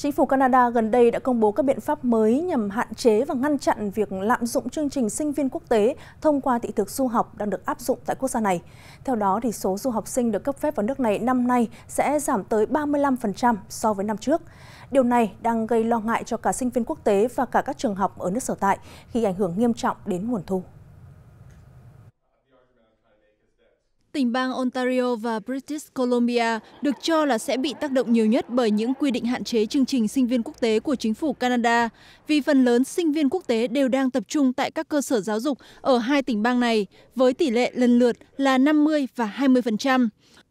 Chính phủ Canada gần đây đã công bố các biện pháp mới nhằm hạn chế và ngăn chặn việc lạm dụng chương trình sinh viên quốc tế thông qua thị thực du học đang được áp dụng tại quốc gia này. Theo đó, thì số du học sinh được cấp phép vào nước này năm nay sẽ giảm tới 35% so với năm trước. Điều này đang gây lo ngại cho cả sinh viên quốc tế và cả các trường học ở nước sở tại khi ảnh hưởng nghiêm trọng đến nguồn thu. Tỉnh bang Ontario và British Columbia được cho là sẽ bị tác động nhiều nhất bởi những quy định hạn chế chương trình sinh viên quốc tế của chính phủ Canada, vì phần lớn sinh viên quốc tế đều đang tập trung tại các cơ sở giáo dục ở hai tỉnh bang này, với tỷ lệ lần lượt là 50 và 20%.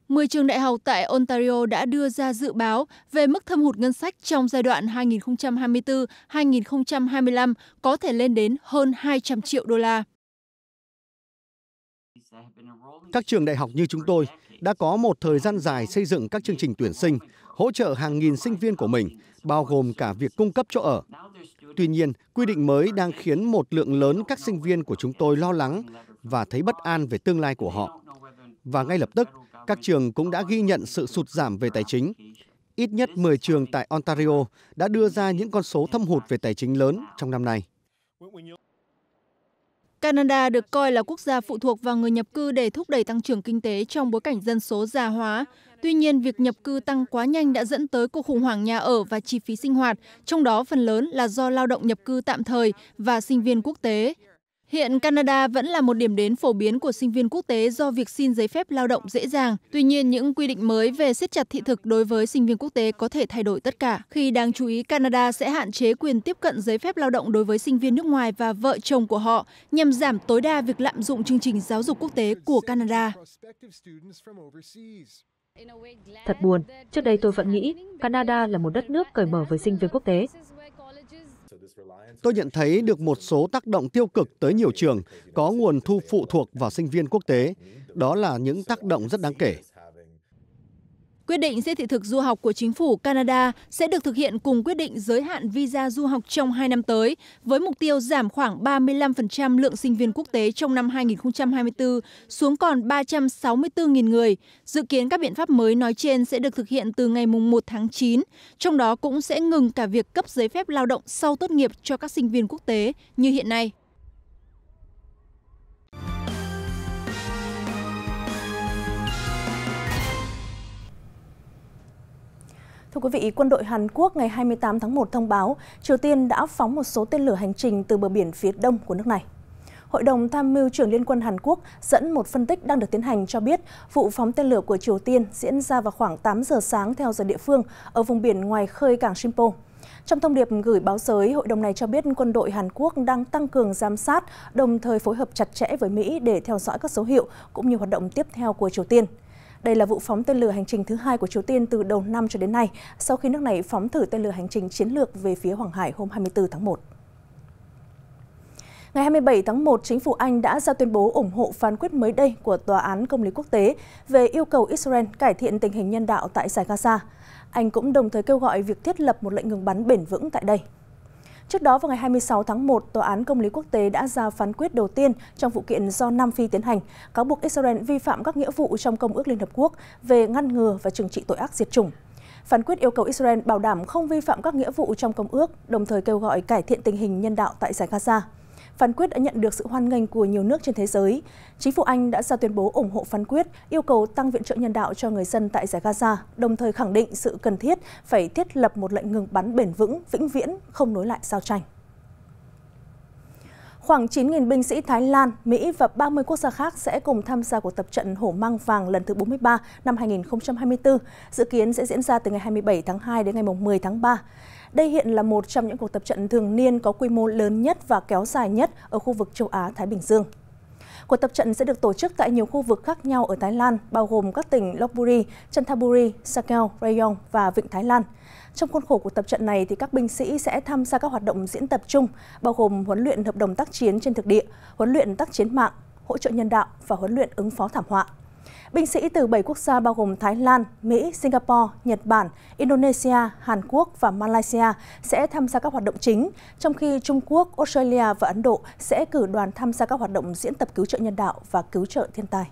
10 trường đại học tại Ontario đã đưa ra dự báo về mức thâm hụt ngân sách trong giai đoạn 2024-2025 có thể lên đến hơn 200 triệu đô la. Các trường đại học như chúng tôi đã có một thời gian dài xây dựng các chương trình tuyển sinh, hỗ trợ hàng nghìn sinh viên của mình, bao gồm cả việc cung cấp chỗ ở. Tuy nhiên, quy định mới đang khiến một lượng lớn các sinh viên của chúng tôi lo lắng và thấy bất an về tương lai của họ. Và ngay lập tức, các trường cũng đã ghi nhận sự sụt giảm về tài chính. Ít nhất 10 trường tại Ontario đã đưa ra những con số thâm hụt về tài chính lớn trong năm nay canada được coi là quốc gia phụ thuộc vào người nhập cư để thúc đẩy tăng trưởng kinh tế trong bối cảnh dân số già hóa tuy nhiên việc nhập cư tăng quá nhanh đã dẫn tới cuộc khủng hoảng nhà ở và chi phí sinh hoạt trong đó phần lớn là do lao động nhập cư tạm thời và sinh viên quốc tế Hiện Canada vẫn là một điểm đến phổ biến của sinh viên quốc tế do việc xin giấy phép lao động dễ dàng. Tuy nhiên, những quy định mới về siết chặt thị thực đối với sinh viên quốc tế có thể thay đổi tất cả. Khi đáng chú ý, Canada sẽ hạn chế quyền tiếp cận giấy phép lao động đối với sinh viên nước ngoài và vợ chồng của họ nhằm giảm tối đa việc lạm dụng chương trình giáo dục quốc tế của Canada. Thật buồn, trước đây tôi vẫn nghĩ Canada là một đất nước cởi mở với sinh viên quốc tế, Tôi nhận thấy được một số tác động tiêu cực tới nhiều trường có nguồn thu phụ thuộc vào sinh viên quốc tế. Đó là những tác động rất đáng kể quyết định sẽ thị thực du học của chính phủ canada sẽ được thực hiện cùng quyết định giới hạn visa du học trong hai năm tới với mục tiêu giảm khoảng 35% lượng sinh viên quốc tế trong năm 2024 xuống còn 364.000 người dự kiến các biện pháp mới nói trên sẽ được thực hiện từ ngày 1 tháng 9, trong đó cũng sẽ ngừng cả việc cấp giấy phép lao động sau tốt nghiệp cho các sinh viên quốc tế như hiện nay Thưa quý vị, quân đội Hàn Quốc ngày 28 tháng 1 thông báo Triều Tiên đã phóng một số tên lửa hành trình từ bờ biển phía đông của nước này. Hội đồng Tham mưu trưởng Liên quân Hàn Quốc dẫn một phân tích đang được tiến hành cho biết vụ phóng tên lửa của Triều Tiên diễn ra vào khoảng 8 giờ sáng theo giờ địa phương ở vùng biển ngoài khơi cảng Shinpo. Trong thông điệp gửi báo giới, hội đồng này cho biết quân đội Hàn Quốc đang tăng cường giám sát, đồng thời phối hợp chặt chẽ với Mỹ để theo dõi các dấu hiệu cũng như hoạt động tiếp theo của Triều Tiên. Đây là vụ phóng tên lửa hành trình thứ hai của Triều Tiên từ đầu năm cho đến nay, sau khi nước này phóng thử tên lửa hành trình chiến lược về phía Hoàng Hải hôm 24 tháng 1. Ngày 27 tháng 1, chính phủ Anh đã ra tuyên bố ủng hộ phán quyết mới đây của Tòa án Công lý Quốc tế về yêu cầu Israel cải thiện tình hình nhân đạo tại giải Gaza. Anh cũng đồng thời kêu gọi việc thiết lập một lệnh ngừng bắn bền vững tại đây. Trước đó vào ngày 26 tháng 1, Tòa án Công lý Quốc tế đã ra phán quyết đầu tiên trong vụ kiện do Nam Phi tiến hành, cáo buộc Israel vi phạm các nghĩa vụ trong Công ước Liên Hợp Quốc về ngăn ngừa và trừng trị tội ác diệt chủng. Phán quyết yêu cầu Israel bảo đảm không vi phạm các nghĩa vụ trong công ước, đồng thời kêu gọi cải thiện tình hình nhân đạo tại giải Gaza phán quyết đã nhận được sự hoan nghênh của nhiều nước trên thế giới. Chính phủ Anh đã ra tuyên bố ủng hộ phán quyết, yêu cầu tăng viện trợ nhân đạo cho người dân tại giải Gaza, đồng thời khẳng định sự cần thiết phải thiết lập một lệnh ngừng bắn bền vững, vĩnh viễn, không nối lại giao tranh. Khoảng 9.000 binh sĩ Thái Lan, Mỹ và 30 quốc gia khác sẽ cùng tham gia cuộc tập trận Hổ Mang Vàng lần thứ 43 năm 2024, dự kiến sẽ diễn ra từ ngày 27 tháng 2 đến ngày 10 tháng 3. Đây hiện là một trong những cuộc tập trận thường niên có quy mô lớn nhất và kéo dài nhất ở khu vực châu Á-Thái Bình Dương cuộc tập trận sẽ được tổ chức tại nhiều khu vực khác nhau ở Thái Lan, bao gồm các tỉnh Lopburi, Chanthaburi, Sakeo, Rayong và Vịnh Thái Lan. Trong khuôn khổ của tập trận này, thì các binh sĩ sẽ tham gia các hoạt động diễn tập chung, bao gồm huấn luyện hợp đồng tác chiến trên thực địa, huấn luyện tác chiến mạng, hỗ trợ nhân đạo và huấn luyện ứng phó thảm họa. Binh sĩ từ 7 quốc gia bao gồm Thái Lan, Mỹ, Singapore, Nhật Bản, Indonesia, Hàn Quốc và Malaysia sẽ tham gia các hoạt động chính, trong khi Trung Quốc, Australia và Ấn Độ sẽ cử đoàn tham gia các hoạt động diễn tập cứu trợ nhân đạo và cứu trợ thiên tai.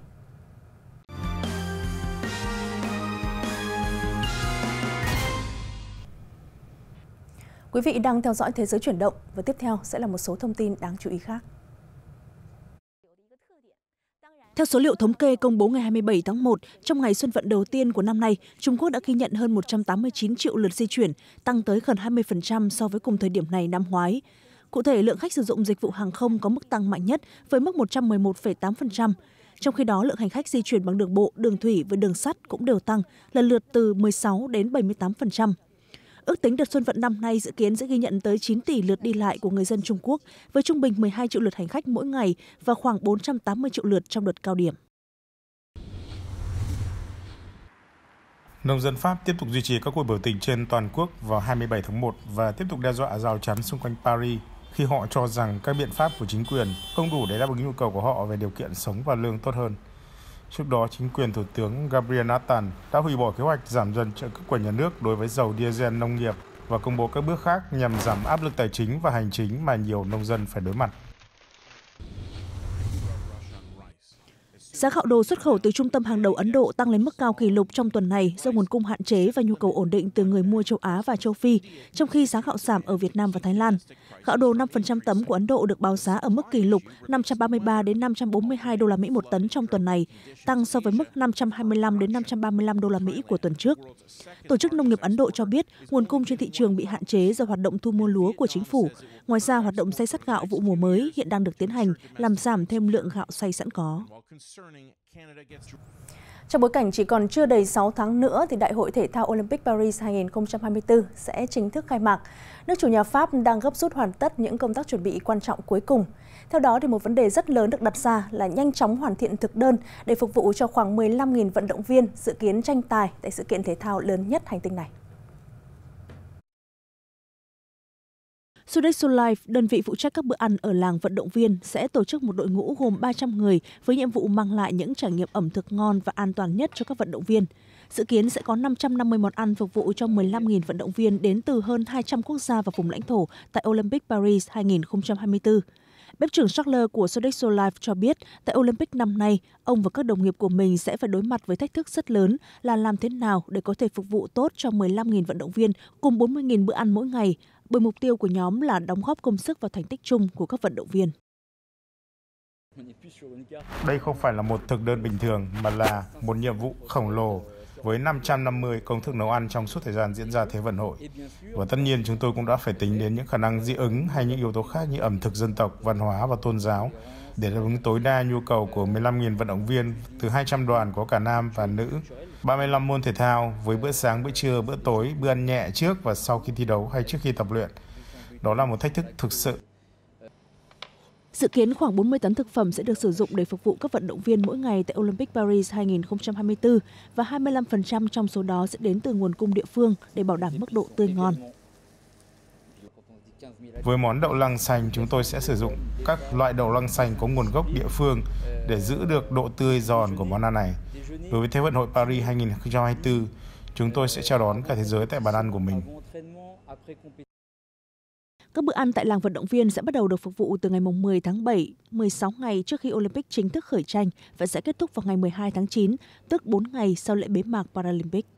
Quý vị đang theo dõi Thế giới chuyển động và tiếp theo sẽ là một số thông tin đáng chú ý khác. Theo số liệu thống kê công bố ngày 27 tháng 1, trong ngày xuân vận đầu tiên của năm nay, Trung Quốc đã ghi nhận hơn 189 triệu lượt di chuyển, tăng tới gần 20% so với cùng thời điểm này năm ngoái. Cụ thể, lượng khách sử dụng dịch vụ hàng không có mức tăng mạnh nhất với mức 111,8%. Trong khi đó, lượng hành khách di chuyển bằng đường bộ, đường thủy và đường sắt cũng đều tăng, lần lượt từ 16 đến 78%. Ước tính đợt xuân vận năm nay dự kiến sẽ ghi nhận tới 9 tỷ lượt đi lại của người dân Trung Quốc, với trung bình 12 triệu lượt hành khách mỗi ngày và khoảng 480 triệu lượt trong đợt cao điểm. Nông dân Pháp tiếp tục duy trì các cuộc biểu tình trên toàn quốc vào 27 tháng 1 và tiếp tục đe dọa rào chắn xung quanh Paris khi họ cho rằng các biện pháp của chính quyền không đủ để đáp ứng nhu cầu của họ về điều kiện sống và lương tốt hơn. Trước đó, chính quyền Thủ tướng Gabriel Nathan đã hủy bỏ kế hoạch giảm dần trợ cấp của nhà nước đối với dầu diesel nông nghiệp và công bố các bước khác nhằm giảm áp lực tài chính và hành chính mà nhiều nông dân phải đối mặt. Giá gạo đồ xuất khẩu từ trung tâm hàng đầu Ấn Độ tăng lên mức cao kỷ lục trong tuần này do nguồn cung hạn chế và nhu cầu ổn định từ người mua châu Á và châu Phi, trong khi giá gạo giảm ở Việt Nam và Thái Lan. Gạo đồ 5% tấm của Ấn Độ được báo giá ở mức kỷ lục 533 đến 542 đô la Mỹ một tấn trong tuần này, tăng so với mức 525 đến 535 đô la Mỹ của tuần trước. Tổ chức Nông nghiệp Ấn Độ cho biết nguồn cung trên thị trường bị hạn chế do hoạt động thu mua lúa của chính phủ. Ngoài ra, hoạt động xay sắt gạo vụ mùa mới hiện đang được tiến hành, làm giảm thêm lượng gạo xay sẵn có. Trong bối cảnh chỉ còn chưa đầy 6 tháng nữa thì Đại hội thể thao Olympic Paris 2024 sẽ chính thức khai mạc. Nước chủ nhà Pháp đang gấp rút hoàn tất những công tác chuẩn bị quan trọng cuối cùng. Theo đó thì một vấn đề rất lớn được đặt ra là nhanh chóng hoàn thiện thực đơn để phục vụ cho khoảng 15.000 vận động viên dự kiến tranh tài tại sự kiện thể thao lớn nhất hành tinh này. Sodexo Life, đơn vị phụ trách các bữa ăn ở làng vận động viên, sẽ tổ chức một đội ngũ gồm 300 người với nhiệm vụ mang lại những trải nghiệm ẩm thực ngon và an toàn nhất cho các vận động viên. Dự kiến sẽ có 550 món ăn phục vụ cho 15.000 vận động viên đến từ hơn 200 quốc gia và vùng lãnh thổ tại Olympic Paris 2024. Bếp trưởng Charles của Sodexo Life cho biết, tại Olympic năm nay, ông và các đồng nghiệp của mình sẽ phải đối mặt với thách thức rất lớn là làm thế nào để có thể phục vụ tốt cho 15.000 vận động viên cùng 40.000 bữa ăn mỗi ngày, bởi mục tiêu của nhóm là đóng góp công sức vào thành tích chung của các vận động viên. Đây không phải là một thực đơn bình thường mà là một nhiệm vụ khổng lồ với 550 công thức nấu ăn trong suốt thời gian diễn ra Thế vận hội. Và tất nhiên chúng tôi cũng đã phải tính đến những khả năng dị ứng hay những yếu tố khác như ẩm thực dân tộc, văn hóa và tôn giáo để đáp ứng tối đa nhu cầu của 15.000 vận động viên từ 200 đoàn có cả nam và nữ 35 môn thể thao với bữa sáng, bữa trưa, bữa tối, bữa ăn nhẹ trước và sau khi thi đấu hay trước khi tập luyện. Đó là một thách thức thực sự. Dự kiến khoảng 40 tấn thực phẩm sẽ được sử dụng để phục vụ các vận động viên mỗi ngày tại Olympic Paris 2024 và 25% trong số đó sẽ đến từ nguồn cung địa phương để bảo đảm mức độ tươi ngon. Với món đậu lăng xanh, chúng tôi sẽ sử dụng các loại đậu lăng xanh có nguồn gốc địa phương để giữ được độ tươi giòn của món ăn này. Đối với Thế vận hội Paris 2024, chúng tôi sẽ chào đón cả thế giới tại bàn ăn của mình. Các bữa ăn tại làng vận động viên sẽ bắt đầu được phục vụ từ ngày 10 tháng 7, 16 ngày trước khi Olympic chính thức khởi tranh và sẽ kết thúc vào ngày 12 tháng 9, tức 4 ngày sau lễ bế mạc Paralympic.